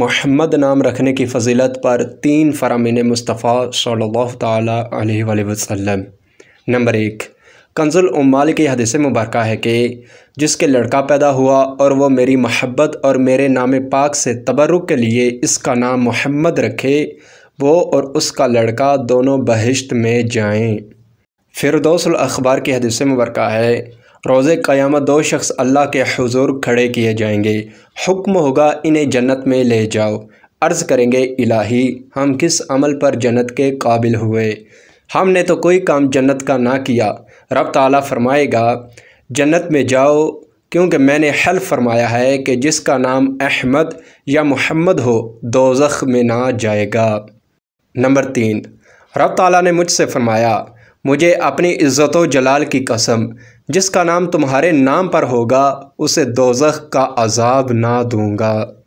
मोहम्मद नाम रखने की फजीलत पर तीन फरामीन मुस्तफ़ा सल्ला वसल्लम नंबर एक कंजुल उमाल की हदीस मुबारक है कि जिसके लड़का पैदा हुआ और वह मेरी महब्बत और मेरे नाम पाक से तबरुक के लिए इसका नाम मोहम्मद रखे वो और उसका लड़का दोनों बहिश्त में जाएं। फिरदौसल अखबार की हदीस मुबारक है रोज़ क़यामत दो शख्स अल्लाह के हजूर खड़े किए जाएंगे हुक्म होगा इन्हें जन्नत में ले जाओ अर्ज़ करेंगे इलाही हम किस अमल पर जन्नत के काबिल हुए हमने तो कोई काम जन्नत का ना किया रब ताला फरमाएगा जन्नत में जाओ क्योंकि मैंने हल फरमाया है कि जिसका नाम अहमद या मोहम्मद हो दो में ना जाएगा नंबर तीन रब ताला ने मुझसे फरमाया मुझे अपनी इज़्ज़त जलाल की कसम जिसका नाम तुम्हारे नाम पर होगा उसे दोजख का अजाब ना दूंगा